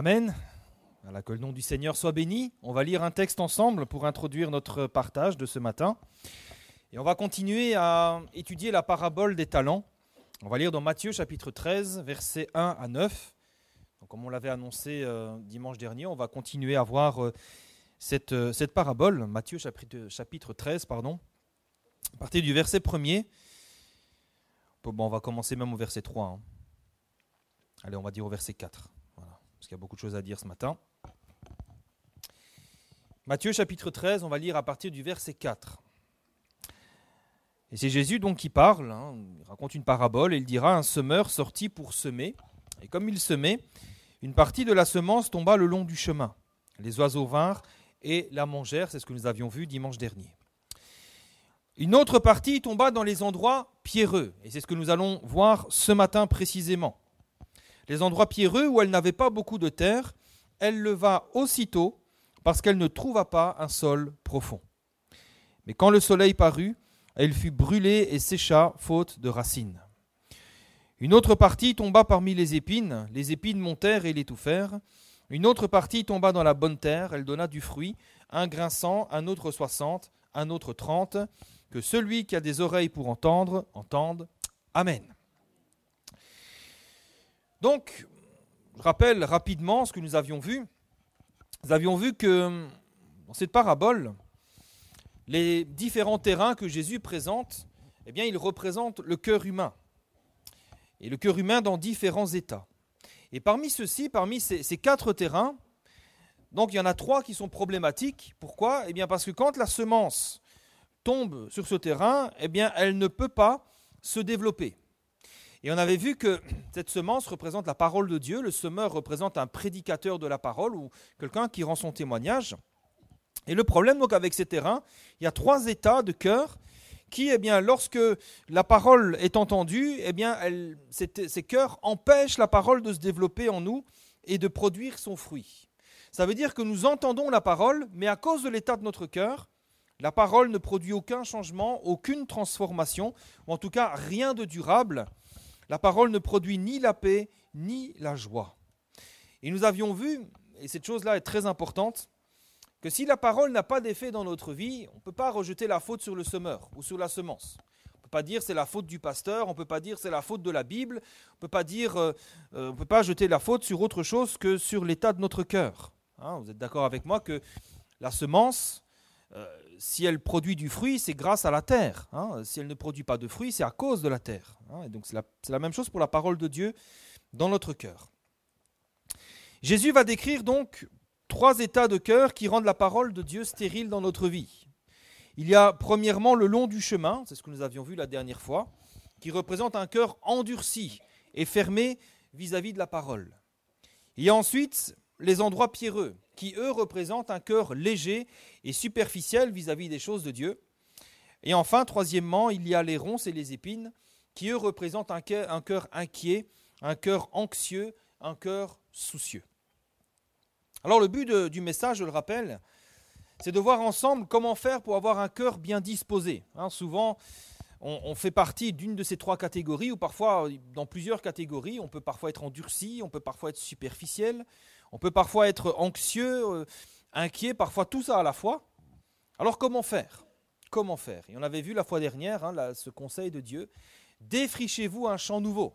Amen. que le nom du Seigneur soit béni. On va lire un texte ensemble pour introduire notre partage de ce matin. Et on va continuer à étudier la parabole des talents. On va lire dans Matthieu chapitre 13, versets 1 à 9. comme on l'avait annoncé euh, dimanche dernier, on va continuer à voir euh, cette, euh, cette, parabole, Matthieu chapitre, 13, pardon, à partir du verset 1 Bon, on va commencer même au verset 3. Hein. Allez, on va dire au verset 4. Il y a beaucoup de choses à dire ce matin. Matthieu chapitre 13, on va lire à partir du verset 4. Et c'est Jésus donc qui parle, hein. il raconte une parabole et il dira Un semeur sortit pour semer. Et comme il semait, une partie de la semence tomba le long du chemin. Les oiseaux vinrent et la mangèrent, c'est ce que nous avions vu dimanche dernier. Une autre partie tomba dans les endroits pierreux, et c'est ce que nous allons voir ce matin précisément les endroits pierreux où elle n'avait pas beaucoup de terre, elle leva aussitôt parce qu'elle ne trouva pas un sol profond. Mais quand le soleil parut, elle fut brûlée et sécha faute de racines. Une autre partie tomba parmi les épines, les épines montèrent et l'étouffèrent. Une autre partie tomba dans la bonne terre, elle donna du fruit, un grinçant, un autre soixante, un autre trente. Que celui qui a des oreilles pour entendre, entende. Amen. Donc, je rappelle rapidement ce que nous avions vu. Nous avions vu que dans cette parabole, les différents terrains que Jésus présente, eh bien, ils représentent le cœur humain. Et le cœur humain dans différents états. Et parmi ceux-ci, parmi ces, ces, quatre terrains, donc il y en a trois qui sont problématiques. Pourquoi Eh bien, parce que quand la semence tombe sur ce terrain, eh bien, elle ne peut pas se développer. Et on avait vu que cette semence représente la parole de Dieu, le semeur représente un prédicateur de la parole ou quelqu'un qui rend son témoignage. Et le problème donc avec ces terrains, il y a trois états de cœur qui, eh bien, lorsque la parole est entendue, eh bien, ces cœurs empêchent la parole de se développer en nous et de produire son fruit. Ça veut dire que nous entendons la parole, mais à cause de l'état de notre cœur, la parole ne produit aucun changement, aucune transformation, ou en tout cas rien de durable. La parole ne produit ni la paix ni la joie. Et nous avions vu, et cette chose-là est très importante, que si la parole n'a pas d'effet dans notre vie, on ne peut pas rejeter la faute sur le semeur ou sur la semence. On ne peut pas dire c'est la faute du pasteur, on ne peut pas dire c'est la faute de la Bible, on ne peut pas dire, euh, euh, on peut pas jeter la faute sur autre chose que sur l'état de notre cœur. Hein, vous êtes d'accord avec moi que la semence, euh, si elle produit du fruit, c'est grâce à la terre. Hein. Si elle ne produit pas de fruit, c'est à cause de la terre. Hein. Et donc c'est la, même chose pour la parole de Dieu dans notre cœur. Jésus va décrire donc trois états de cœur qui rendent la parole de Dieu stérile dans notre vie. Il y a premièrement le long du chemin, c'est ce que nous avions vu la dernière fois, qui représente un cœur endurci et fermé vis-à-vis -vis de la parole. Il y a ensuite les endroits pierreux, qui, eux, représentent un cœur léger et superficiel vis-à-vis des choses de Dieu. Et enfin, troisièmement, il y a les ronces et les épines, qui, eux, représentent un cœur, inquiet, un cœur anxieux, un cœur soucieux. Alors le but du message, je le rappelle, c'est de voir ensemble comment faire pour avoir un cœur bien disposé. Hein, souvent, on, fait partie d'une de ces trois catégories, ou parfois dans plusieurs catégories. On peut parfois être endurci, on peut parfois être superficiel, on peut parfois être anxieux, euh, inquiet, parfois tout ça à la fois. Alors comment faire Comment faire Et on avait vu la fois dernière hein, là, ce conseil de Dieu. Défrichez-vous un champ nouveau.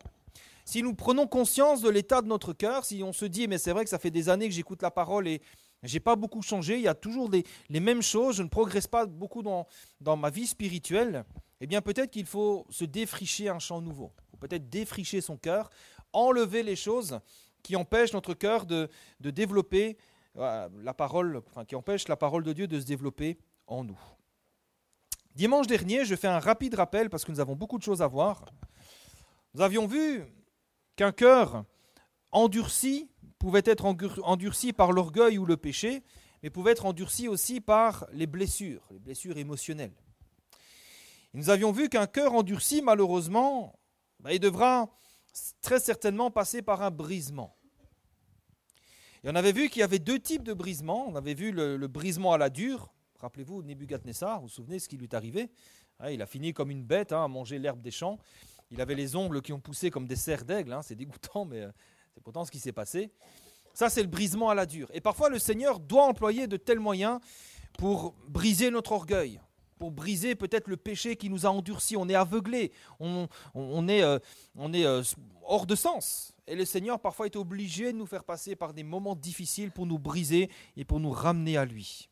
Si nous prenons conscience de l'état de notre cœur, si on se dit, mais c'est vrai que ça fait des années que j'écoute la parole et, j'ai pas beaucoup changé, il y a toujours les mêmes choses, je ne progresse pas beaucoup dans, ma vie spirituelle, eh bien peut-être qu'il faut se défricher un champ nouveau, peut-être défricher son cœur, enlever les choses qui empêche notre cœur de, développer euh, la parole, qui empêche la parole de Dieu de se développer en nous. Dimanche dernier, je fais un rapide rappel parce que nous avons beaucoup de choses à voir. Nous avions vu qu'un cœur endurci pouvait être endurci par l'orgueil ou le péché, mais pouvait être endurci aussi par les blessures, les blessures émotionnelles. nous avions vu qu'un cœur endurci, malheureusement, bah, il devra très certainement passer par un brisement. Et on avait vu qu'il y avait deux types de brisements. On avait vu le, brisement à la dure. Rappelez-vous, Nebuchadnezzar, vous vous souvenez ce qui lui est arrivé Il a fini comme une bête hein, à manger l'herbe des champs. Il avait les ongles qui ont poussé comme des serres d'aigle. Hein, c'est dégoûtant, mais euh, c'est pourtant ce qui s'est passé. Ça, c'est le brisement à la dure. Et parfois, le Seigneur doit employer de tels moyens pour briser notre orgueil, pour briser peut-être le péché qui nous a endurcis, On est aveuglé, on, est, euh, euh, hors de sens. Et le Seigneur parfois est obligé de nous faire passer par des moments difficiles pour nous briser et pour nous ramener à lui.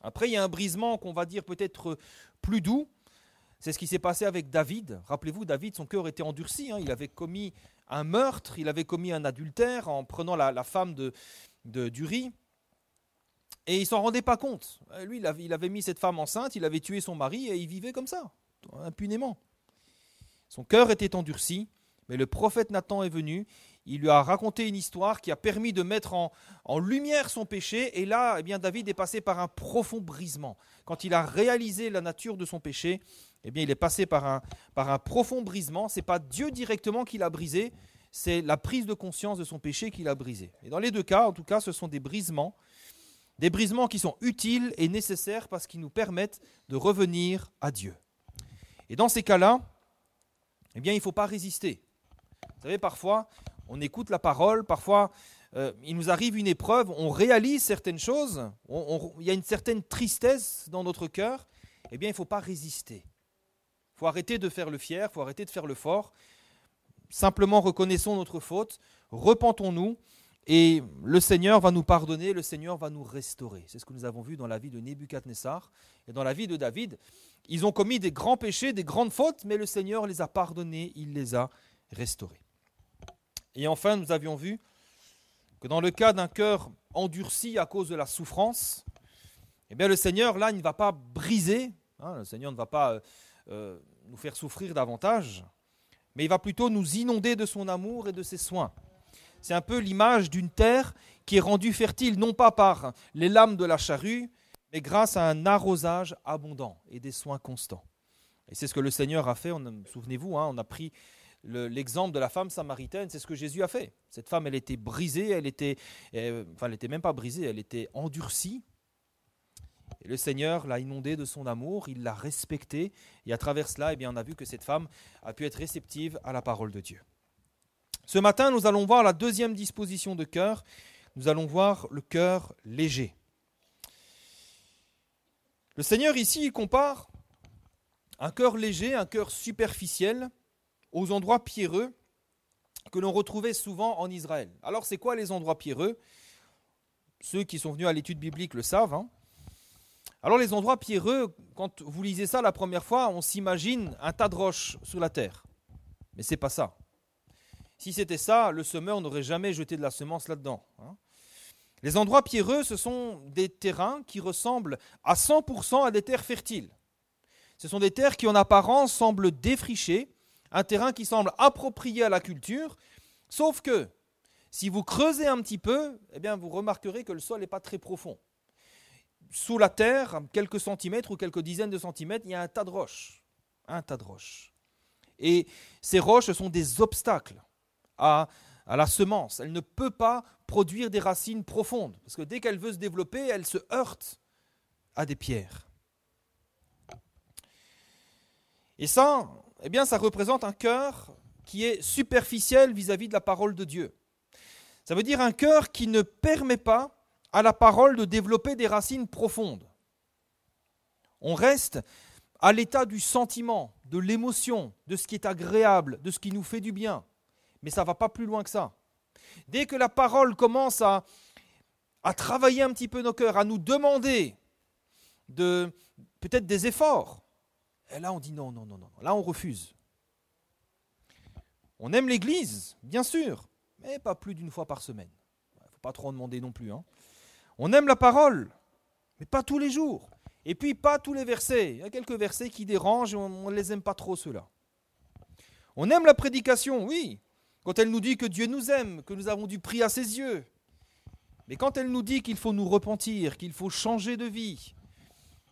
Après, il y a un brisement qu'on va dire peut-être plus doux. C'est ce qui s'est passé avec David. Rappelez-vous, David, son cœur était endurci. Hein. Il avait commis un meurtre, il avait commis un adultère en prenant la, femme de, de Et il s'en rendait pas compte. Euh, lui, il avait, il avait mis cette femme enceinte, il avait tué son mari et il vivait comme ça, impunément. Son cœur était endurci mais le prophète Nathan est venu, il lui a raconté une histoire qui a permis de mettre en, lumière son péché. Et là, eh bien, David est passé par un profond brisement. Quand il a réalisé la nature de son péché, eh bien, il est passé par un, par un profond brisement. C'est pas Dieu directement qui l'a brisé, c'est la prise de conscience de son péché qui l'a brisé. Et dans les deux cas, en tout cas, ce sont des brisements, des brisements qui sont utiles et nécessaires parce qu'ils nous permettent de revenir à Dieu. Et dans ces cas-là, eh bien, il ne faut pas résister. Vous savez, parfois, on écoute la parole, parfois, euh, il nous arrive une épreuve, on réalise certaines choses, il y a une certaine tristesse dans notre cœur. Eh bien, il ne faut pas résister. Il faut arrêter de faire le fier, il faut arrêter de faire le fort. Simplement reconnaissons notre faute, repentons-nous, et le Seigneur va nous pardonner, le Seigneur va nous restaurer. C'est ce que nous avons vu dans la vie de Nebuchadnezzar et dans la vie de David. Ils ont commis des grands péchés, des grandes fautes, mais le Seigneur les a pardonnés, il les a restaurés. Et enfin, nous avions vu que dans le cas d'un cœur endurci à cause de la souffrance, eh bien le Seigneur, là, il ne va pas briser, hein, le Seigneur ne va pas euh, euh, nous faire souffrir davantage, mais il va plutôt nous inonder de son amour et de ses soins. C'est un peu l'image d'une terre qui est rendue fertile, non pas par les lames de la charrue, mais grâce à un arrosage abondant et des soins constants. Et c'est ce que le Seigneur a fait, souvenez-vous, hein, on a pris l'exemple de la femme samaritaine, c'est ce que Jésus a fait. Cette femme, elle était brisée, elle était, euh, enfin, elle n'était même pas brisée, elle était endurcie. Et le Seigneur l'a inondée de son amour, il l'a respectée, et à travers cela, eh bien, on a vu que cette femme a pu être réceptive à la parole de Dieu. Ce matin, nous allons voir la deuxième disposition de cœur. Nous allons voir le cœur léger. Le Seigneur ici il compare un cœur léger, un cœur superficiel, aux endroits pierreux que l'on retrouvait souvent en Israël. Alors c'est quoi les endroits pierreux Ceux qui sont venus à l'étude biblique le savent. Hein. Alors les endroits pierreux, quand vous lisez ça la première fois, on s'imagine un tas de roches sur la terre. Mais c'est pas ça. Si c'était ça, le semeur n'aurait jamais jeté de la semence là-dedans. Hein. les endroits pierreux, ce sont des terrains qui ressemblent à 100% à des terres fertiles. Ce sont des terres qui en apparence semblent défrichées, un terrain qui semble approprié à la culture, sauf que si vous creusez un petit peu, eh bien vous remarquerez que le sol n'est pas très profond. Sous la terre, quelques centimètres ou quelques dizaines de centimètres, il y a un tas de roches. Un tas de roches. Et ces roches sont des obstacles à, à la semence. Elle ne peut pas produire des racines profondes, parce que dès qu'elle veut se développer, elle se heurte à des pierres. Et ça, eh bien, ça représente un cœur qui est superficiel vis-à-vis de la parole de Dieu. Ça veut dire un cœur qui ne permet pas à la parole de développer des racines profondes. On reste à l'état du sentiment, de l'émotion, de ce qui est agréable, de ce qui nous fait du bien. Mais ça ne va pas plus loin que ça. Dès que la parole commence à, travailler un petit peu nos cœurs, à nous demander de, peut-être des efforts, et là, on dit non, non, non, non. Là, on refuse. On aime l'Église, bien sûr, mais pas plus d'une fois par semaine. Il ne faut pas trop en demander non plus. Hein. On aime la parole, mais pas tous les jours. Et puis, pas tous les versets. Il y a quelques versets qui dérangent, et on ne les aime pas trop, ceux-là. On aime la prédication, oui, quand elle nous dit que Dieu nous aime, que nous avons du prix à ses yeux. Mais quand elle nous dit qu'il faut nous repentir, qu'il faut changer de vie,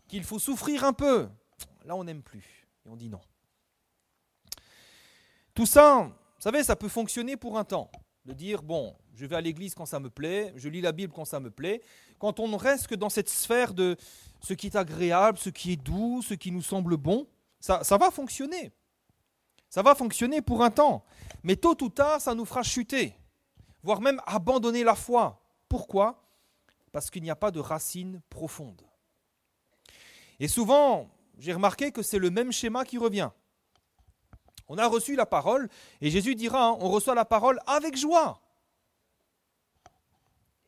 qu'il faut souffrir un peu, là on n'aime plus. Et on dit non. Tout ça, vous savez, ça peut fonctionner pour un temps. De dire, bon, je vais à l'église quand ça me plaît, je lis la Bible quand ça me plaît. Quand on ne reste que dans cette sphère de ce qui est agréable, ce qui est doux, ce qui nous semble bon, ça, ça va fonctionner. Ça va fonctionner pour un temps. Mais tôt ou tard, ça nous fera chuter, voire même abandonner la foi. Pourquoi Parce qu'il n'y a pas de racine profonde. Et souvent, j'ai remarqué que c'est le même schéma qui revient. On a reçu la parole et Jésus dira, hein, on reçoit la parole avec joie.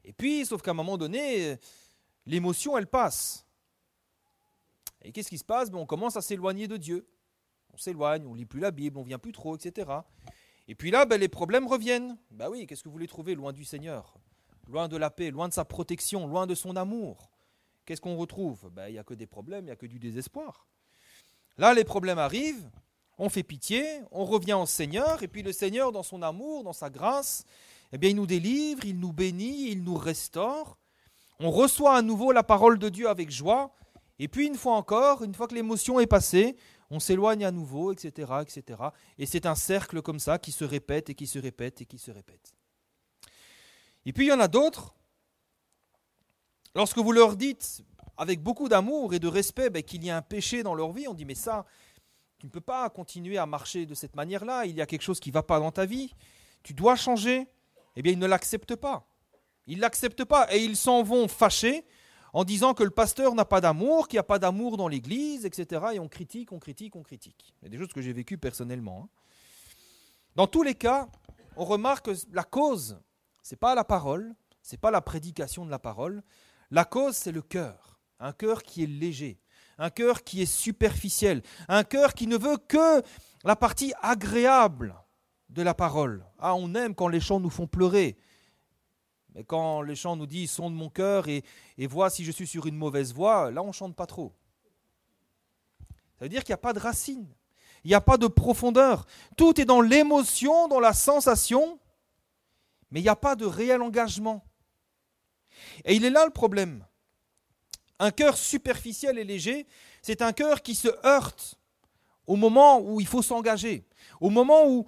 Et puis, sauf qu'à un moment donné, l'émotion, elle passe. Et qu'est-ce qui se passe ben, On commence à s'éloigner de Dieu. On s'éloigne, on lit plus la Bible, on vient plus trop, etc. Et puis là, ben, les problèmes reviennent. Ben oui, qu'est-ce que vous voulez trouver loin du Seigneur Loin de la paix, loin de sa protection, loin de son amour qu'est-ce qu'on retrouve ben, Il n'y a que des problèmes, il n'y a que du désespoir. Là, les problèmes arrivent, on fait pitié, on revient au Seigneur, et puis le Seigneur, dans son amour, dans sa grâce, eh bien, il nous délivre, il nous bénit, il nous restaure. On reçoit à nouveau la parole de Dieu avec joie, et puis une fois encore, une fois que l'émotion est passée, on s'éloigne à nouveau, etc., etc. Et c'est un cercle comme ça qui se répète et qui se répète et qui se répète. Et puis il y en a d'autres Lorsque vous leur dites, avec beaucoup d'amour et de respect, ben, qu'il y a un péché dans leur vie, on dit, mais ça, tu ne peux pas continuer à marcher de cette manière-là, il y a quelque chose qui ne va pas dans ta vie, tu dois changer, eh bien, ils ne l'acceptent pas. Ils ne l'acceptent pas et ils s'en vont fâchés en disant que le pasteur n'a pas d'amour, qu'il n'y a pas d'amour dans l'Église, etc. Et on critique, on critique, on critique. a des choses que j'ai vécues personnellement. Hein. Dans tous les cas, on remarque que la cause, ce n'est pas la parole, ce n'est pas la prédication de la parole, la cause, c'est le cœur. Un cœur qui est léger, un cœur qui est superficiel, un cœur qui ne veut que la partie agréable de la parole. Ah, on aime quand les chants nous font pleurer. Mais quand les chants nous disent sonde mon cœur et, et vois si je suis sur une mauvaise voie, là on ne chante pas trop. Ça veut dire qu'il n'y a pas de racine, il n'y a pas de profondeur. Tout est dans l'émotion, dans la sensation, mais il n'y a pas de réel engagement. Et il est là le problème. Un cœur superficiel et léger, c'est un cœur qui se heurte au moment où il faut s'engager, au moment où,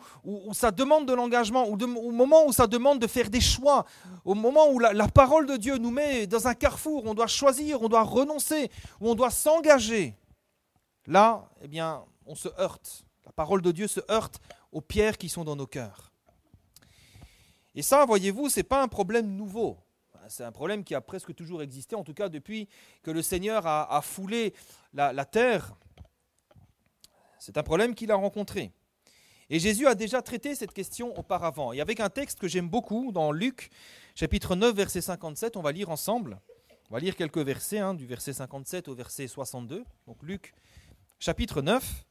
ça demande de l'engagement, au moment où ça demande de faire des choix, au moment où la, parole de Dieu nous met dans un carrefour, on doit choisir, on doit renoncer, où on doit s'engager. Là, eh bien, on se heurte. La parole de Dieu se heurte aux pierres qui sont dans nos cœurs. Et ça, voyez-vous, ce n'est pas un problème nouveau. Ah, c'est un problème qui a presque toujours existé, en tout cas depuis que le Seigneur a, foulé la, terre. C'est un problème qu'il a rencontré. Et Jésus a déjà traité cette question auparavant. Et avec un texte que j'aime beaucoup dans Luc, chapitre 9, verset 57, on va lire ensemble. On va lire quelques versets, hein, du verset 57 au verset 62. Donc Luc, chapitre 9.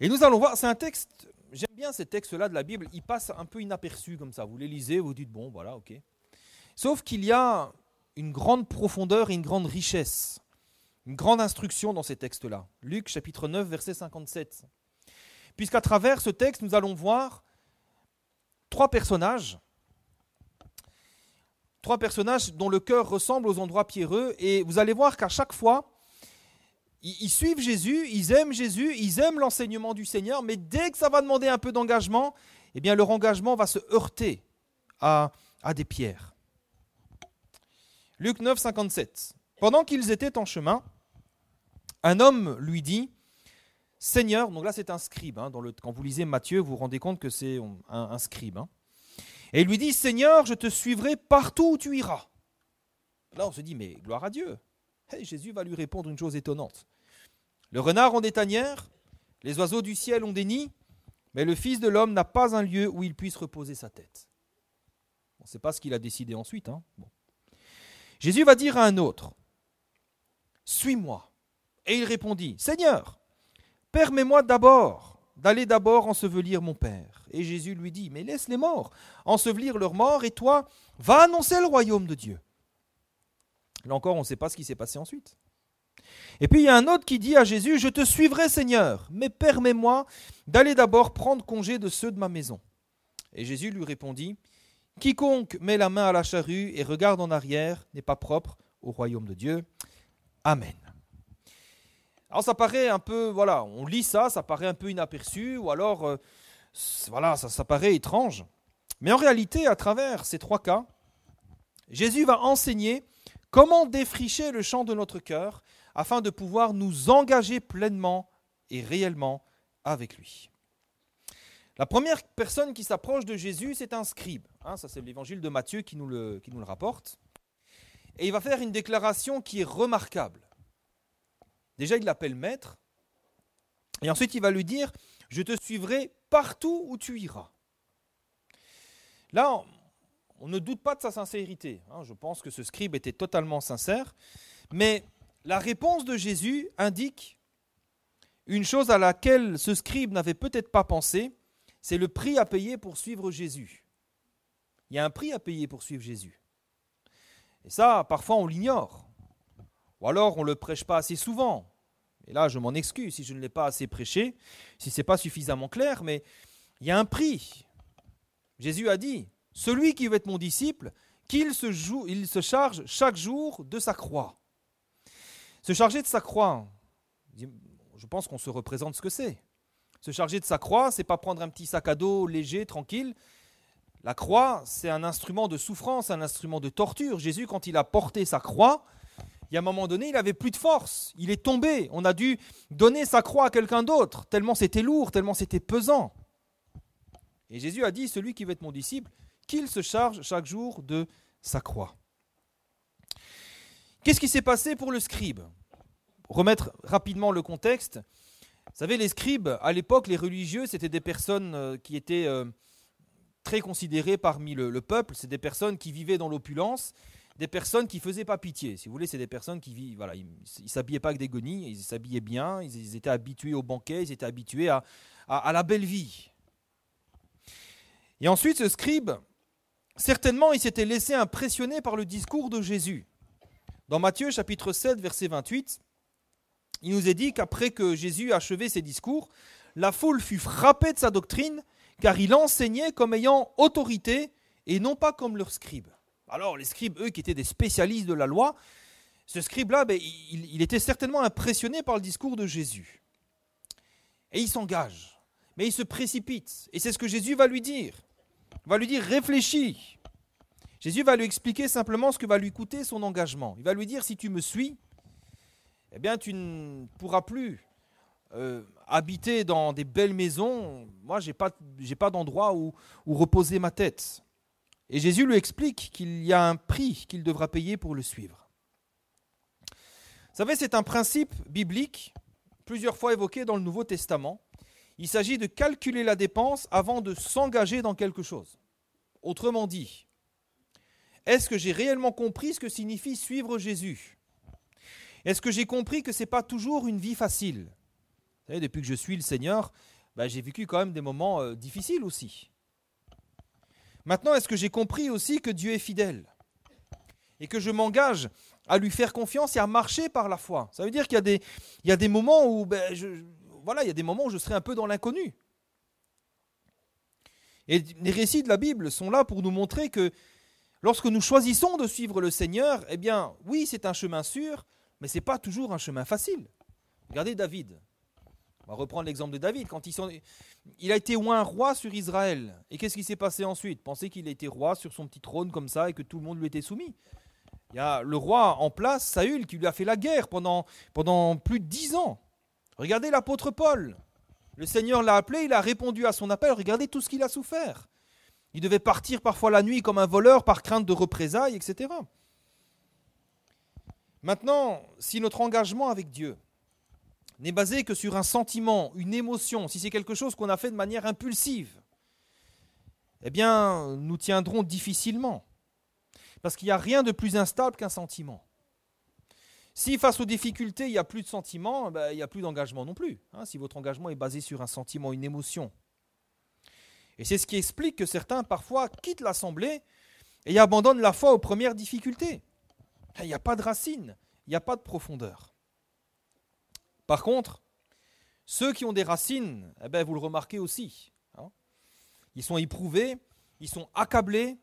Et nous allons voir, c'est un texte J'aime bien ces textes-là de la Bible, ils passent un peu inaperçus comme ça. Vous les lisez, vous dites, bon, voilà, ok. Sauf qu'il y a une grande profondeur et une grande richesse, une grande instruction dans ces textes-là. Luc chapitre 9, verset 57. Puisqu'à travers ce texte, nous allons voir trois personnages, trois personnages dont le cœur ressemble aux endroits pierreux, et vous allez voir qu'à chaque fois, ils, suivent Jésus, ils aiment Jésus, ils aiment l'enseignement du Seigneur, mais dès que ça va demander un peu d'engagement, eh bien leur engagement va se heurter à, des pierres. Luc 9, 57. Pendant qu'ils étaient en chemin, un homme lui dit Seigneur, donc là c'est un scribe, hein, quand vous lisez Matthieu, vous vous rendez compte que c'est un, scribe. Hein. Et il lui dit Seigneur, je te suivrai partout où tu iras. Là on se dit Mais gloire à Dieu Jésus va lui répondre une chose étonnante. Le renard ont des tanières, les oiseaux du ciel ont des nids, mais le Fils de l'homme n'a pas un lieu où il puisse reposer sa tête. On ne sait pas ce qu'il a décidé ensuite. Hein. Jésus va dire à un autre, Suis-moi. Et il répondit, Seigneur, permets-moi d'abord d'aller d'abord ensevelir mon Père. Et Jésus lui dit, Mais laisse les morts ensevelir leurs morts, et toi, va annoncer le royaume de Dieu. Là encore, on ne sait pas ce qui s'est passé ensuite. Et puis il y a un autre qui dit à Jésus, je te suivrai Seigneur, mais permets-moi d'aller d'abord prendre congé de ceux de ma maison. Et Jésus lui répondit, Quiconque met la main à la charrue et regarde en arrière n'est pas propre au royaume de Dieu. Amen. Alors ça paraît un peu, voilà, on lit ça, ça paraît un peu inaperçu, ou alors, euh, voilà, ça, ça paraît étrange. Mais en réalité, à travers ces trois cas, Jésus va enseigner comment défricher le champ de notre cœur afin de pouvoir nous engager pleinement et réellement avec lui. La première personne qui s'approche de Jésus, c'est un scribe. Hein, ça, c'est l'évangile de Matthieu qui nous, le, rapporte. Et il va faire une déclaration qui est remarquable. Déjà, il l'appelle maître. Et ensuite, il va lui dire, je te suivrai partout où tu iras. Là, on, ne doute pas de sa sincérité. Hein. je pense que ce scribe était totalement sincère. Mais la réponse de Jésus indique une chose à laquelle ce scribe n'avait peut-être pas pensé, c'est le prix à payer pour suivre Jésus. Il y a un prix à payer pour suivre Jésus. Et ça, parfois, on l'ignore. Ou alors, on ne le prêche pas assez souvent. Et là, je m'en excuse si je ne l'ai pas assez prêché, si ce n'est pas suffisamment clair, mais il y a un prix. Jésus a dit, celui qui veut être mon disciple, qu'il se, joue, il se charge chaque jour de sa croix. Se charger de sa croix, je pense qu'on se représente ce que c'est. Se charger de sa croix, c'est pas prendre un petit sac à dos léger, tranquille. La croix, c'est un instrument de souffrance, un instrument de torture. Jésus, quand il a porté sa croix, il y a un moment donné, il avait plus de force. Il est tombé. On a dû donner sa croix à quelqu'un d'autre, tellement c'était lourd, tellement c'était pesant. Et Jésus a dit, celui qui veut être mon disciple, qu'il se charge chaque jour de sa croix. Qu'est-ce qui s'est passé pour le scribe remettre rapidement le contexte, vous savez, les scribes, à l'époque, les religieux, c'était des personnes euh, qui étaient euh, très considérées parmi le, peuple. C'est des personnes qui vivaient dans l'opulence, des personnes qui faisaient pas pitié. Si vous voulez, c'est des personnes qui vivent. Voilà, ils, s'habillaient pas avec des gonies, ils s'habillaient bien, ils, étaient habitués au banquet, ils étaient habitués à, à la belle vie. Et ensuite, ce scribe, certainement, il s'était laissé impressionner par le discours de Jésus. Dans Matthieu chapitre 7, verset 28, il nous est dit qu'après que Jésus a achevé ses discours, la foule fut frappée de sa doctrine, car il enseignait comme ayant autorité et non pas comme leurs scribes. Alors les scribes, eux, qui étaient des spécialistes de la loi, ce scribe-là, ben, il, il, était certainement impressionné par le discours de Jésus. Et il s'engage, mais il se précipite. Et c'est ce que Jésus va lui dire. Il va lui dire, réfléchis. Jésus va lui expliquer simplement ce que va lui coûter son engagement. Il va lui dire, si tu me suis, eh bien, tu ne pourras plus euh, habiter dans des belles maisons. Moi, je n'ai pas, d'endroit où, où reposer ma tête. Et Jésus lui explique qu'il y a un prix qu'il devra payer pour le suivre. Vous savez, c'est un principe biblique plusieurs fois évoqué dans le Nouveau Testament. Il s'agit de calculer la dépense avant de s'engager dans quelque chose. Autrement dit, est-ce que j'ai réellement compris ce que signifie suivre Jésus est-ce que j'ai compris que ce n'est pas toujours une vie facile Vous savez, depuis que je suis le Seigneur, bah, j'ai vécu quand même des moments euh, difficiles aussi. Maintenant, est-ce que j'ai compris aussi que Dieu est fidèle et que je m'engage à lui faire confiance et à marcher par la foi Ça veut dire qu'il y, a des, moments où ben, je, voilà, il y a des moments où je serai un peu dans l'inconnu. Et les récits de la Bible sont là pour nous montrer que lorsque nous choisissons de suivre le Seigneur, eh bien, oui, c'est un chemin sûr, mais ce n'est pas toujours un chemin facile. Regardez David. On va reprendre l'exemple de David. Quand Il a été un roi sur Israël. Et qu'est-ce qui s'est passé ensuite Pensez qu'il a été roi sur son petit trône comme ça et que tout le monde lui était soumis. Il y a le roi en place, Saül, qui lui a fait la guerre pendant, pendant plus de dix ans. Regardez l'apôtre Paul. Le Seigneur l'a appelé, il a répondu à son appel. Regardez tout ce qu'il a souffert. Il devait partir parfois la nuit comme un voleur par crainte de représailles, etc. Maintenant, si notre engagement avec Dieu n'est basé que sur un sentiment, une émotion, si c'est quelque chose qu'on a fait de manière impulsive, eh bien, nous tiendrons difficilement. Parce qu'il n'y a rien de plus instable qu'un sentiment. Si face aux difficultés, il n'y a plus de sentiment, eh ben, il n'y a plus d'engagement non plus. Hein. si votre engagement est basé sur un sentiment, une émotion. Et c'est ce qui explique que certains, parfois, quittent l'Assemblée et abandonnent la foi aux premières difficultés. Ah, il n'y a pas de racines, il n'y a pas de profondeur. Par contre, ceux qui ont des racines, eh ben, vous le remarquez aussi. Hein. ils sont éprouvés, ils sont accablés,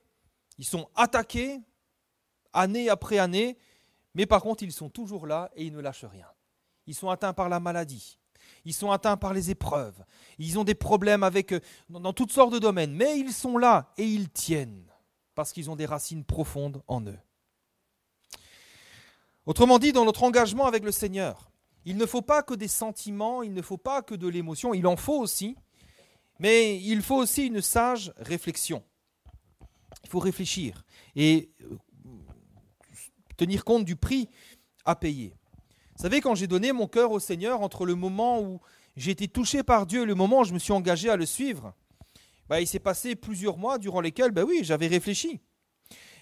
ils sont attaqués année après année, mais par contre, ils sont toujours là et ils ne lâchent rien. Ils sont atteints par la maladie, ils sont atteints par les épreuves, ils ont des problèmes avec euh, dans toutes sortes de domaines, mais ils sont là et ils tiennent parce qu'ils ont des racines profondes en eux. Autrement dit, dans notre engagement avec le Seigneur, il ne faut pas que des sentiments, il ne faut pas que de l'émotion, il en faut aussi, mais il faut aussi une sage réflexion. Il faut réfléchir et euh, tenir compte du prix à payer. Vous savez, quand j'ai donné mon cœur au Seigneur, entre le moment où j'ai été touché par Dieu et le moment où je me suis engagé à le suivre, bah, il s'est passé plusieurs mois durant lesquels, ben oui, j'avais réfléchi.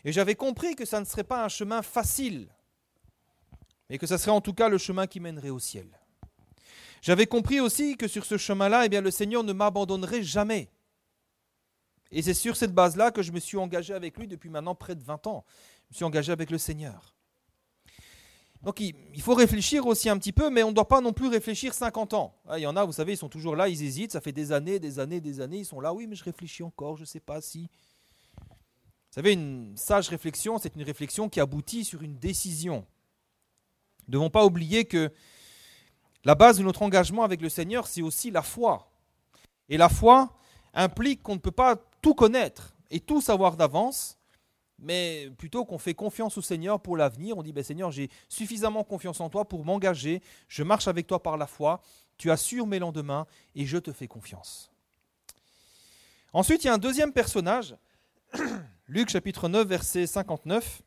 Et j'avais compris que ça ne serait pas un chemin facile, et que ce serait en tout cas le chemin qui mènerait au ciel. J'avais compris aussi que sur ce chemin-là, eh bien, le Seigneur ne m'abandonnerait jamais. Et c'est sur cette base-là que je me suis engagé avec lui depuis maintenant près de 20 ans. Je me suis engagé avec le Seigneur. Donc il faut réfléchir aussi un petit peu, mais on ne doit pas non plus réfléchir 50 ans. Ah, il y en a, vous savez, ils sont toujours là, ils hésitent, ça fait des années, des années, des années, ils sont là, oui, mais je réfléchis encore, je ne sais pas si... Vous savez, une sage réflexion, c'est une réflexion qui aboutit sur une décision ne devons pas oublier que la base de notre engagement avec le Seigneur, c'est aussi la foi. Et la foi implique qu'on ne peut pas tout connaître et tout savoir d'avance, mais plutôt qu'on fait confiance au Seigneur pour l'avenir, on dit, ben Seigneur, j'ai suffisamment confiance en toi pour m'engager, je marche avec toi par la foi, tu assures mes lendemains et je te fais confiance. Ensuite, il y a un deuxième personnage, Luc chapitre 9, verset 59.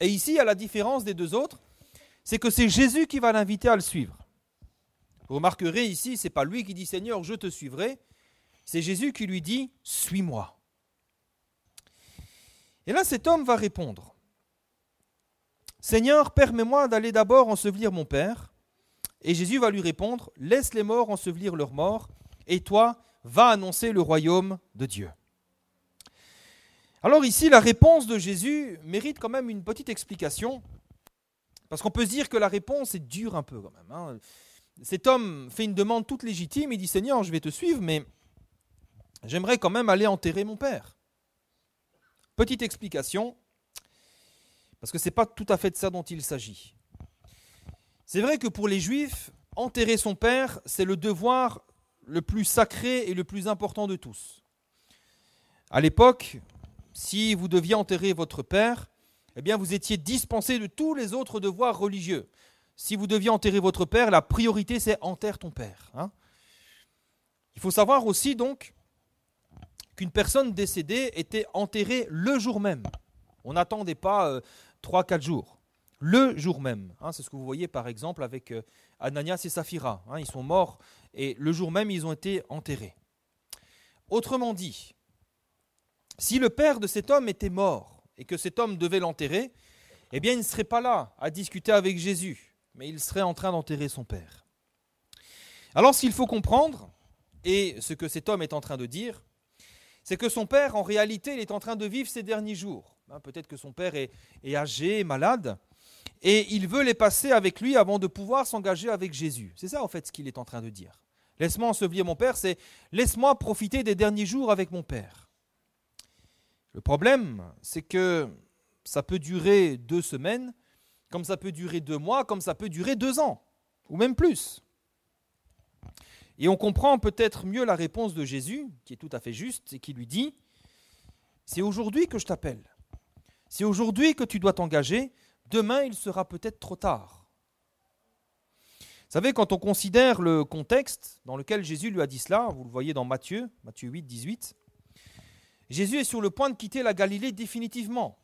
Et ici, à la différence des deux autres, c'est que c'est Jésus qui va l'inviter à le suivre. Vous remarquerez ici, ce n'est pas lui qui dit Seigneur, je te suivrai, c'est Jésus qui lui dit Suis-moi. Et là, cet homme va répondre Seigneur, permets-moi d'aller d'abord ensevelir mon Père. Et Jésus va lui répondre Laisse les morts ensevelir leurs morts, et toi, va annoncer le royaume de Dieu. Alors ici, la réponse de Jésus mérite quand même une petite explication. Parce qu'on peut se dire que la réponse est dure un peu quand même. Hein. Cet homme fait une demande toute légitime, il dit Seigneur, je vais te suivre, mais j'aimerais quand même aller enterrer mon père. Petite explication, parce que ce n'est pas tout à fait de ça dont il s'agit. C'est vrai que pour les Juifs, enterrer son père, c'est le devoir le plus sacré et le plus important de tous. À l'époque, si vous deviez enterrer votre père, eh bien vous étiez dispensé de tous les autres devoirs religieux. Si vous deviez enterrer votre père, la priorité c'est enterre ton père. Hein. Il faut savoir aussi donc qu'une personne décédée était enterrée le jour même. On n'attendait pas euh, trois, 3-4 jours. Le jour même. Hein, c'est ce que vous voyez par exemple avec euh, Ananias et Saphira. Hein. ils sont morts et le jour même ils ont été enterrés. Autrement dit, si le père de cet homme était mort, et que cet homme devait l'enterrer, eh bien il ne serait pas là à discuter avec Jésus, mais il serait en train d'enterrer son père. Alors ce qu'il faut comprendre, et ce que cet homme est en train de dire, c'est que son père, en réalité, il est en train de vivre ses derniers jours. Hein, peut-être que son père est, âgé, malade, et il veut les passer avec lui avant de pouvoir s'engager avec Jésus. C'est ça en fait ce qu'il est en train de dire. Laisse-moi ensevelir mon père, c'est laisse-moi profiter des derniers jours avec mon père. Le problème, c'est que ça peut durer deux semaines, comme ça peut durer deux mois, comme ça peut durer deux ans, ou même plus. Et on comprend peut-être mieux la réponse de Jésus, qui est tout à fait juste, et qui lui dit, c'est aujourd'hui que je t'appelle, c'est aujourd'hui que tu dois t'engager, demain il sera peut-être trop tard. Vous savez, quand on considère le contexte dans lequel Jésus lui a dit cela, vous le voyez dans Matthieu, Matthieu 8, 18, Jésus est sur le point de quitter la Galilée définitivement.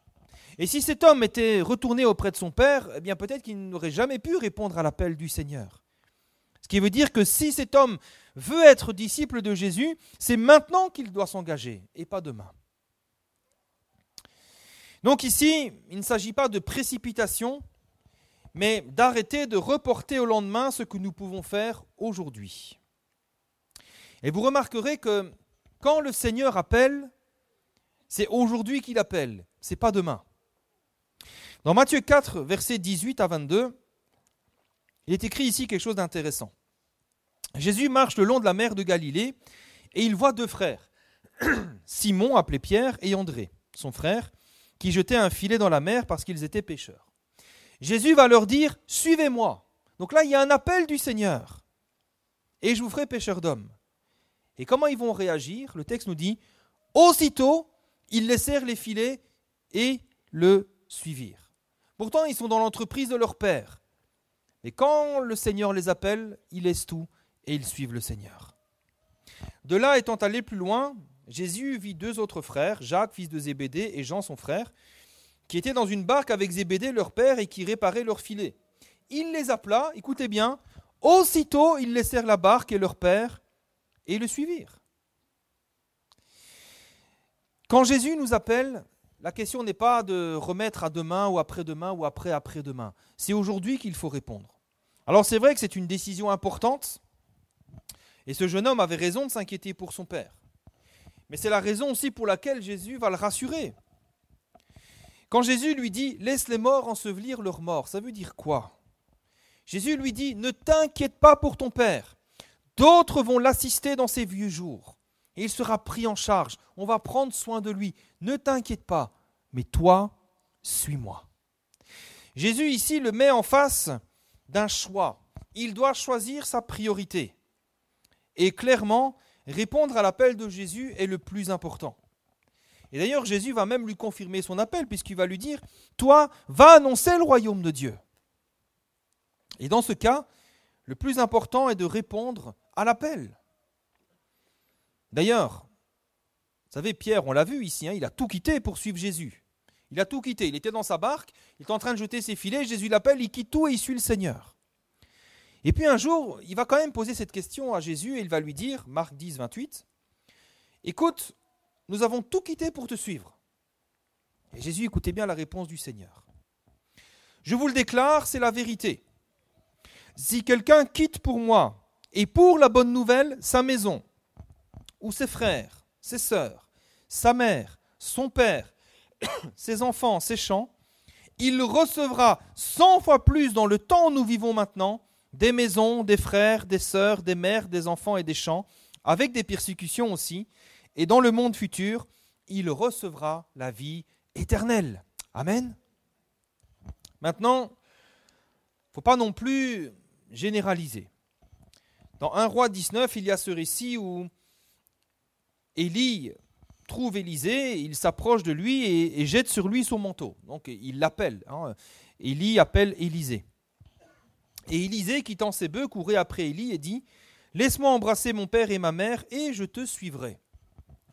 Et si cet homme était retourné auprès de son père, eh bien peut-être qu'il n'aurait jamais pu répondre à l'appel du Seigneur. Ce qui veut dire que si cet homme veut être disciple de Jésus, c'est maintenant qu'il doit s'engager et pas demain. Donc ici, il ne s'agit pas de précipitation, mais d'arrêter de reporter au lendemain ce que nous pouvons faire aujourd'hui. Et vous remarquerez que quand le Seigneur appelle, c'est aujourd'hui qu'il appelle, c'est pas demain. Dans Matthieu 4, versets 18 à 22, il est écrit ici quelque chose d'intéressant. Jésus marche le long de la mer de Galilée et il voit deux frères, Simon appelé Pierre et André, son frère, qui jetaient un filet dans la mer parce qu'ils étaient pêcheurs. Jésus va leur dire Suivez-moi. Donc là, il y a un appel du Seigneur. Et je vous ferai pêcheurs d'hommes. Et comment ils vont réagir Le texte nous dit Aussitôt, ils laissèrent les filets et le suivirent. Pourtant, ils sont dans l'entreprise de leur père. Mais quand le Seigneur les appelle, ils laissent tout et ils suivent le Seigneur. De là étant allé plus loin, Jésus vit deux autres frères, Jacques, fils de Zébédée, et Jean, son frère, qui étaient dans une barque avec Zébédée, leur père, et qui réparaient leurs filets. Il les appela, écoutez bien, aussitôt ils laissèrent la barque et leur père, et le suivirent. Quand Jésus nous appelle, la question n'est pas de remettre à demain ou après-demain ou après-après-demain. C'est aujourd'hui qu'il faut répondre. Alors c'est vrai que c'est une décision importante, et ce jeune homme avait raison de s'inquiéter pour son père. Mais c'est la raison aussi pour laquelle Jésus va le rassurer. Quand Jésus lui dit ⁇ Laisse les morts ensevelir leur morts ⁇ ça veut dire quoi Jésus lui dit ⁇ Ne t'inquiète pas pour ton père. D'autres vont l'assister dans ses vieux jours il sera pris en charge. On va prendre soin de lui. Ne t'inquiète pas, mais toi, suis-moi. Jésus ici le met en face d'un choix. Il doit choisir sa priorité. Et clairement, répondre à l'appel de Jésus est le plus important. Et d'ailleurs, Jésus va même lui confirmer son appel, puisqu'il va lui dire, Toi, va annoncer le royaume de Dieu. Et dans ce cas, le plus important est de répondre à l'appel. D'ailleurs, vous savez, Pierre, on l'a vu ici, hein, il a tout quitté pour suivre Jésus. Il a tout quitté. Il était dans sa barque, il est en train de jeter ses filets, Jésus l'appelle, il quitte tout et il suit le Seigneur. Et puis un jour, il va quand même poser cette question à Jésus et il va lui dire, Marc 10, 28, Écoute, nous avons tout quitté pour te suivre. Et Jésus écoutait bien la réponse du Seigneur. Je vous le déclare, c'est la vérité. Si quelqu'un quitte pour moi et pour la bonne nouvelle sa maison, ou ses frères, ses sœurs, sa mère, son père, ses enfants, ses champs, il recevra cent fois plus dans le temps où nous vivons maintenant des maisons, des frères, des sœurs, des mères, des enfants et des champs, avec des persécutions aussi, et dans le monde futur, il recevra la vie éternelle. Amen. Maintenant, il ne faut pas non plus généraliser. Dans 1 roi 19, il y a ce récit où Élie trouve Élisée, il s'approche de lui et, jette sur lui son manteau. Donc il l'appelle. Hein. Élie appelle Élisée. Et Élisée, quittant ses bœufs, courait après Élie et dit Laisse-moi embrasser mon père et ma mère, et je te suivrai.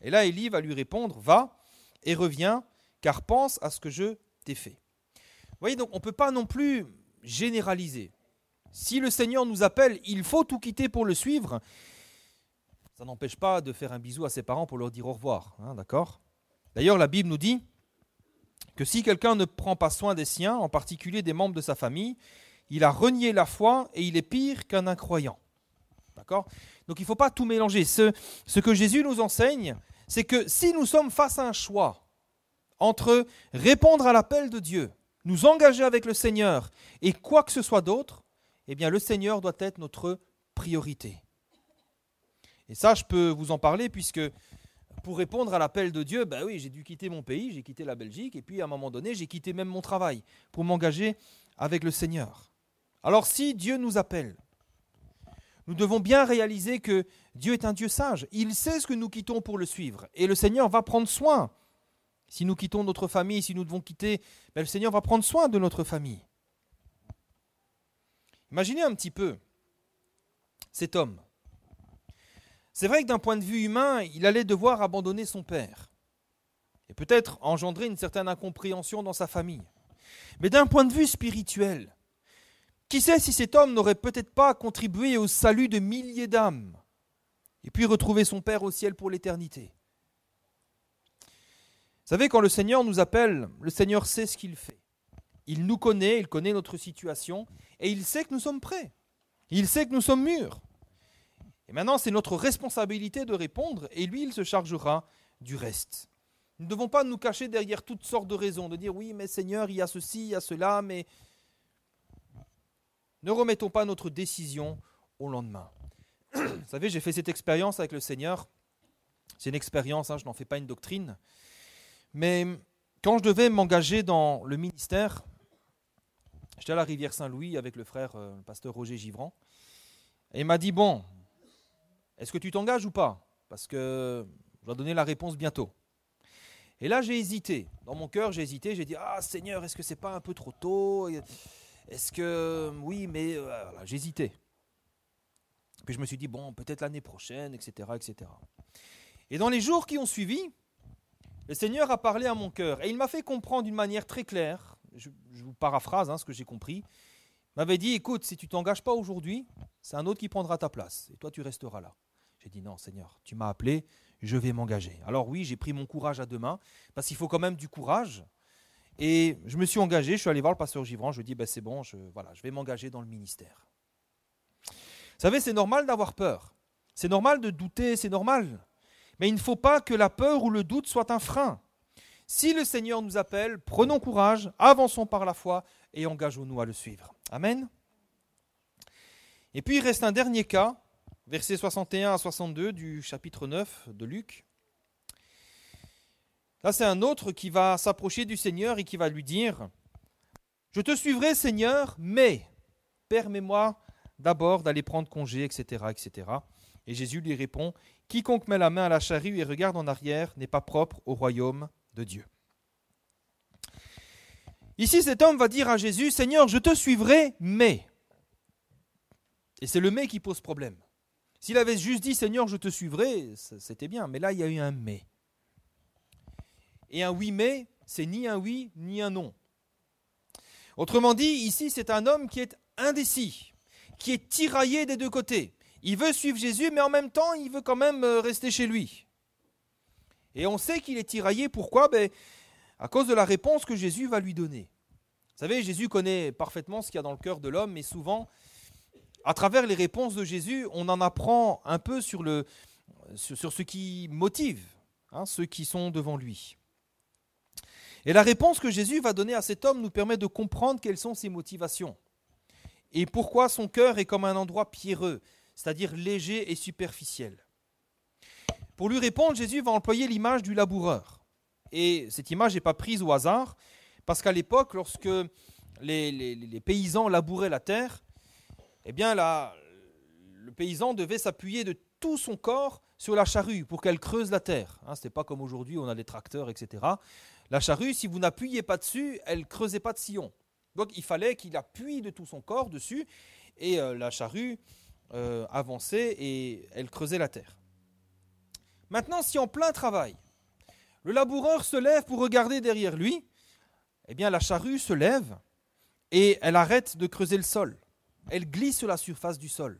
Et là, Élie va lui répondre Va et reviens, car pense à ce que je t'ai fait. Vous voyez, donc on ne peut pas non plus généraliser. Si le Seigneur nous appelle, il faut tout quitter pour le suivre, ça n'empêche pas de faire un bisou à ses parents pour leur dire au revoir. Hein, d'accord D'ailleurs, la Bible nous dit que si quelqu'un ne prend pas soin des siens, en particulier des membres de sa famille, il a renié la foi et il est pire qu'un incroyant. D'accord Donc il ne faut pas tout mélanger. Ce, ce que Jésus nous enseigne, c'est que si nous sommes face à un choix entre répondre à l'appel de Dieu, nous engager avec le Seigneur et quoi que ce soit d'autre, eh bien le Seigneur doit être notre priorité. Et ça, je peux vous en parler puisque pour répondre à l'appel de Dieu, ben oui, j'ai dû quitter mon pays, j'ai quitté la Belgique, et puis à un moment donné, j'ai quitté même mon travail pour m'engager avec le Seigneur. Alors si Dieu nous appelle, nous devons bien réaliser que Dieu est un Dieu sage. Il sait ce que nous quittons pour le suivre, et le Seigneur va prendre soin. Si nous quittons notre famille, si nous devons quitter, ben le Seigneur va prendre soin de notre famille. Imaginez un petit peu cet homme c'est vrai que d'un point de vue humain, il allait devoir abandonner son père et peut-être engendrer une certaine incompréhension dans sa famille. Mais d'un point de vue spirituel, qui sait si cet homme n'aurait peut-être pas contribué au salut de milliers d'âmes et puis retrouver son Père au ciel pour l'éternité Vous savez, quand le Seigneur nous appelle, le Seigneur sait ce qu'il fait. Il nous connaît, il connaît notre situation et il sait que nous sommes prêts. Il sait que nous sommes mûrs. Et maintenant, c'est notre responsabilité de répondre, et lui, il se chargera du reste. Nous ne devons pas nous cacher derrière toutes sortes de raisons, de dire oui, mais Seigneur, il y a ceci, il y a cela, mais ne remettons pas notre décision au lendemain. Vous savez, j'ai fait cette expérience avec le Seigneur. C'est une expérience, hein, je n'en fais pas une doctrine. Mais quand je devais m'engager dans le ministère, j'étais à la rivière Saint-Louis avec le frère, euh, le pasteur Roger Givran. Et il m'a dit, bon, est-ce que tu t'engages ou pas Parce que je dois donner la réponse bientôt. Et là, j'ai hésité. Dans mon cœur, j'ai hésité. J'ai dit Ah, Seigneur, est-ce que c'est pas un peu trop tôt Est-ce que. Oui, mais. Euh, voilà, j'ai hésité. Puis je me suis dit Bon, peut-être l'année prochaine, etc., etc. Et dans les jours qui ont suivi, le Seigneur a parlé à mon cœur. Et il m'a fait comprendre d'une manière très claire. Je, vous paraphrase hein, ce que j'ai compris. Il m'avait dit Écoute, si tu t'engages pas aujourd'hui, c'est un autre qui prendra ta place. Et toi, tu resteras là. J'ai dit non, Seigneur, tu m'as appelé, je vais m'engager. Alors oui, j'ai pris mon courage à deux mains, parce qu'il faut quand même du courage. Et je me suis engagé, je suis allé voir le pasteur Givran, je lui ai dit, ben, c'est bon, je, voilà, je vais m'engager dans le ministère. Vous savez, c'est normal d'avoir peur, c'est normal de douter, c'est normal. Mais il ne faut pas que la peur ou le doute soit un frein. Si le Seigneur nous appelle, prenons courage, avançons par la foi et engageons-nous à le suivre. Amen. Et puis il reste un dernier cas, versets 61 à 62 du chapitre 9 de Luc. Là, c'est un autre qui va s'approcher du Seigneur et qui va lui dire, Je te suivrai Seigneur, mais permets-moi d'abord d'aller prendre congé, etc., etc. Et Jésus lui répond, Quiconque met la main à la charrue et regarde en arrière n'est pas propre au royaume de Dieu. Ici, cet homme va dire à Jésus, Seigneur, je te suivrai, mais... Et c'est le mais qui pose problème. S'il avait juste dit Seigneur, je te suivrai, c'était bien, mais là il y a eu un mais. Et un oui mais, c'est ni un oui ni un non. Autrement dit, ici c'est un homme qui est indécis, qui est tiraillé des deux côtés. Il veut suivre Jésus, mais en même temps, il veut quand même euh, rester chez lui. Et on sait qu'il est tiraillé, pourquoi ben, À cause de la réponse que Jésus va lui donner. Vous savez, Jésus connaît parfaitement ce qu'il y a dans le cœur de l'homme, mais souvent, à travers les réponses de Jésus, on en apprend un peu sur, le, sur, ce qui motive hein, ceux qui sont devant lui. Et la réponse que Jésus va donner à cet homme nous permet de comprendre quelles sont ses motivations et pourquoi son cœur est comme un endroit pierreux, c'est-à-dire léger et superficiel. Pour lui répondre, Jésus va employer l'image du laboureur. Et cette image n'est pas prise au hasard, parce qu'à l'époque, lorsque les, paysans labouraient la terre, eh bien le paysan devait s'appuyer de tout son corps sur la charrue pour qu'elle creuse la terre. Hein, Ce n'est pas comme aujourd'hui, on a des tracteurs, etc. La charrue, si vous n'appuyez pas dessus, elle ne creusait pas de sillon. Donc il fallait qu'il appuie de tout son corps dessus et euh, la charrue euh, avançait et elle creusait la terre. Maintenant, si en plein travail, le laboureur se lève pour regarder derrière lui, eh bien la charrue se lève et elle arrête de creuser le sol. Elle glisse sur la surface du sol.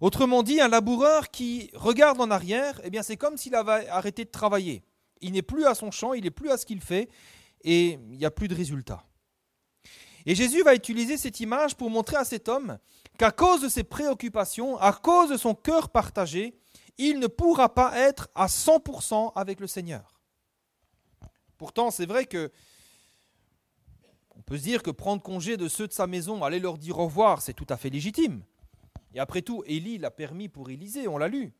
Autrement dit, un laboureur qui regarde en arrière, eh bien c'est comme s'il avait arrêté de travailler. Il n'est plus à son champ, il n'est plus à ce qu'il fait, et il n'y a plus de résultat. Et Jésus va utiliser cette image pour montrer à cet homme qu'à cause de ses préoccupations, à cause de son cœur partagé, il ne pourra pas être à 100% avec le Seigneur. Pourtant, c'est vrai que on peut se dire que prendre congé de ceux de sa maison, aller leur dire au revoir, c'est tout à fait légitime. Et après tout, Élie l'a permis pour Élisée, on l'a lu.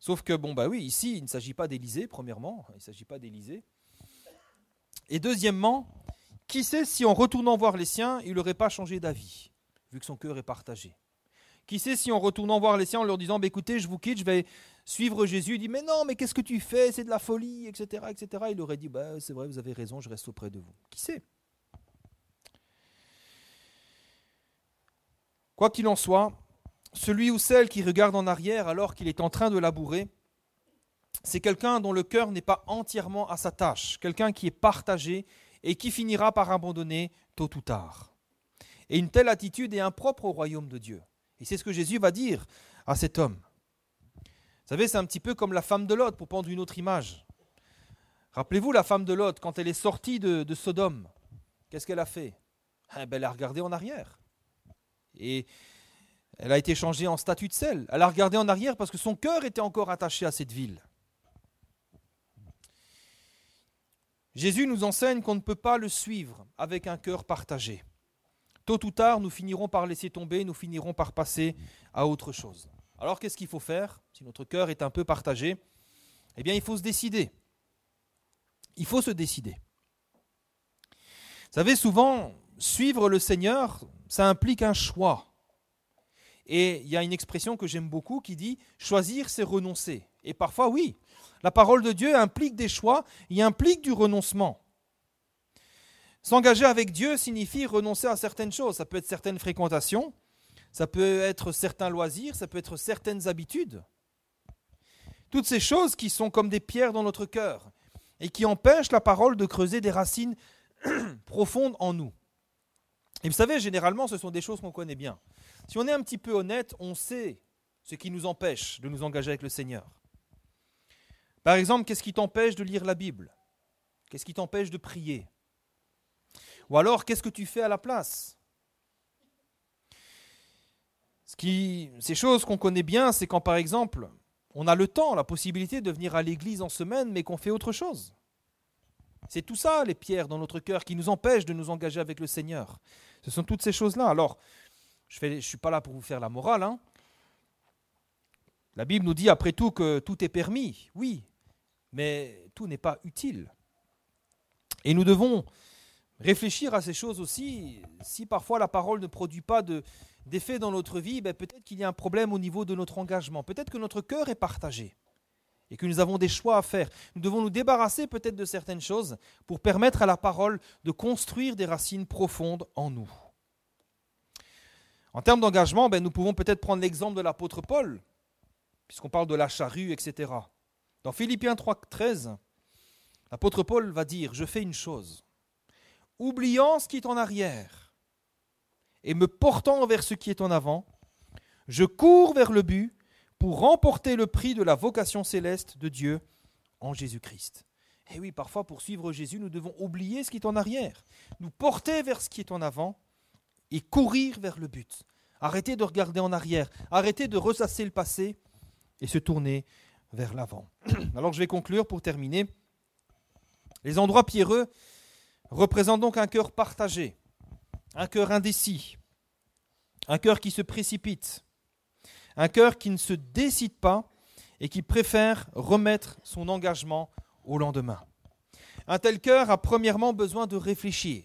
Sauf que, bon, bah oui, ici, il ne s'agit pas d'Élisée, premièrement, il ne s'agit pas d'Élisée. Et deuxièmement, qui sait si en retournant voir les siens, il n'aurait pas changé d'avis, vu que son cœur est partagé Qui sait si en retournant voir les siens, en leur disant bah, écoutez, je vous quitte, je vais suivre Jésus, il dit mais non, mais qu'est-ce que tu fais C'est de la folie, etc., etc. Il aurait dit bah, c'est vrai, vous avez raison, je reste auprès de vous. Qui sait Quoi qu'il en soit, celui ou celle qui regarde en arrière alors qu'il est en train de labourer, c'est quelqu'un dont le cœur n'est pas entièrement à sa tâche, quelqu'un qui est partagé et qui finira par abandonner tôt ou tard. Et une telle attitude est impropre au royaume de Dieu. Et c'est ce que Jésus va dire à cet homme. Vous savez, c'est un petit peu comme la femme de Lot, pour prendre une autre image. Rappelez-vous la femme de Lot, quand elle est sortie de, Sodome, qu'est-ce qu'elle a fait eh ben, Elle a regardé en arrière. Et elle a été changée en statue de sel. Elle a regardé en arrière parce que son cœur était encore attaché à cette ville. Jésus nous enseigne qu'on ne peut pas le suivre avec un cœur partagé. Tôt ou tard, nous finirons par laisser tomber, nous finirons par passer à autre chose. Alors qu'est-ce qu'il faut faire si notre cœur est un peu partagé Eh bien, il faut se décider. Il faut se décider. Vous savez, souvent, suivre le Seigneur, ça implique un choix. Et il y a une expression que j'aime beaucoup qui dit choisir, c'est renoncer. Et parfois, oui, la parole de Dieu implique des choix, il implique du renoncement. S'engager avec Dieu signifie renoncer à certaines choses. Ça peut être certaines fréquentations, ça peut être certains loisirs, ça peut être certaines habitudes. Toutes ces choses qui sont comme des pierres dans notre cœur et qui empêchent la parole de creuser des racines profondes en nous. Et vous savez, généralement, ce sont des choses qu'on connaît bien. Si on est un petit peu honnête, on sait ce qui nous empêche de nous engager avec le Seigneur. Par exemple, qu'est-ce qui t'empêche de lire la Bible Qu'est-ce qui t'empêche de prier Ou alors, qu'est-ce que tu fais à la place Ces choses qu'on connaît bien, c'est quand, par exemple, on a le temps, la possibilité de venir à l'église en semaine, mais qu'on fait autre chose. C'est tout ça, les pierres dans notre cœur, qui nous empêchent de nous engager avec le Seigneur. Ce sont toutes ces choses-là. Alors, je ne suis pas là pour vous faire la morale. Hein. La Bible nous dit après tout que tout est permis, oui, mais tout n'est pas utile. Et nous devons réfléchir à ces choses aussi. Si parfois la parole ne produit pas d'effet dans notre vie, ben, peut-être qu'il y a un problème au niveau de notre engagement. Peut-être que notre cœur est partagé et que nous avons des choix à faire. Nous devons nous débarrasser peut-être de certaines choses pour permettre à la parole de construire des racines profondes en nous. En termes d'engagement, ben, nous pouvons peut-être prendre l'exemple de l'apôtre Paul, puisqu'on parle de la charrue, etc. Dans Philippiens 3.13, l'apôtre Paul va dire, je fais une chose, oubliant ce qui est en arrière et me portant vers ce qui est en avant, je cours vers le but pour remporter le prix de la vocation céleste de Dieu en Jésus-Christ. Et eh oui, parfois pour suivre Jésus, nous devons oublier ce qui est en arrière, nous porter vers ce qui est en avant et courir vers le but. Arrêter de regarder en arrière, arrêter de ressasser le passé et se tourner vers l'avant. Alors je vais conclure pour terminer. Les endroits pierreux représentent donc un cœur partagé, un cœur indécis, un cœur qui se précipite, un cœur qui ne se décide pas et qui préfère remettre son engagement au lendemain. Un tel cœur a premièrement besoin de réfléchir,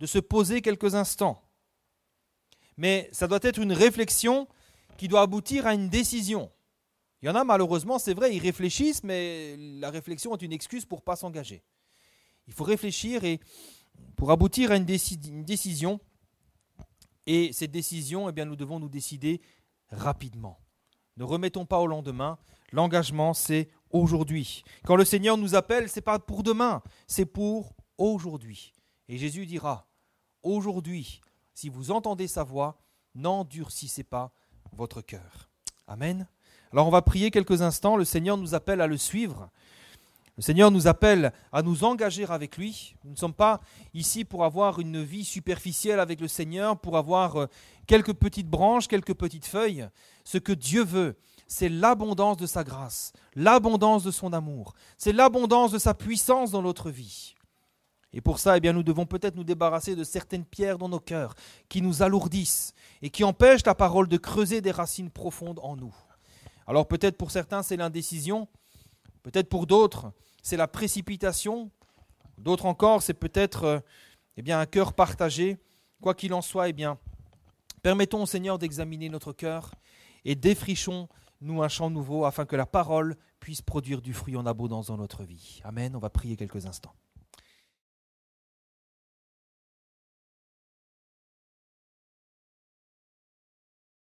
de se poser quelques instants. Mais ça doit être une réflexion qui doit aboutir à une décision. Il y en a malheureusement, c'est vrai, ils réfléchissent, mais la réflexion est une excuse pour ne pas s'engager. Il faut réfléchir et pour aboutir à une, décision, et cette décision, eh bien, nous devons nous décider rapidement. Ne remettons pas au lendemain. L'engagement, c'est aujourd'hui. Quand le Seigneur nous appelle, c'est pas pour demain, c'est pour aujourd'hui. Et Jésus dira aujourd'hui, si vous entendez sa voix, n'endurcissez pas votre cœur. Amen. Alors on va prier quelques instants. Le Seigneur nous appelle à le suivre. Le Seigneur nous appelle à nous engager avec lui. Nous ne sommes pas ici pour avoir une vie superficielle avec le Seigneur, pour avoir euh, quelques petites branches, quelques petites feuilles. Ce que Dieu veut, c'est l'abondance de sa grâce, l'abondance de son amour, c'est l'abondance de sa puissance dans notre vie. Et pour ça, eh bien, nous devons peut-être nous débarrasser de certaines pierres dans nos cœurs qui nous alourdissent et qui empêchent la parole de creuser des racines profondes en nous. Alors peut-être pour certains, c'est l'indécision, Peut-être pour d'autres, c'est la précipitation. D'autres encore, c'est peut-être euh, eh bien, un cœur partagé. Quoi qu'il en soit, eh bien, permettons au Seigneur d'examiner notre cœur et défrichons-nous un champ nouveau afin que la parole puisse produire du fruit en abondance dans notre vie. Amen. On va prier quelques instants.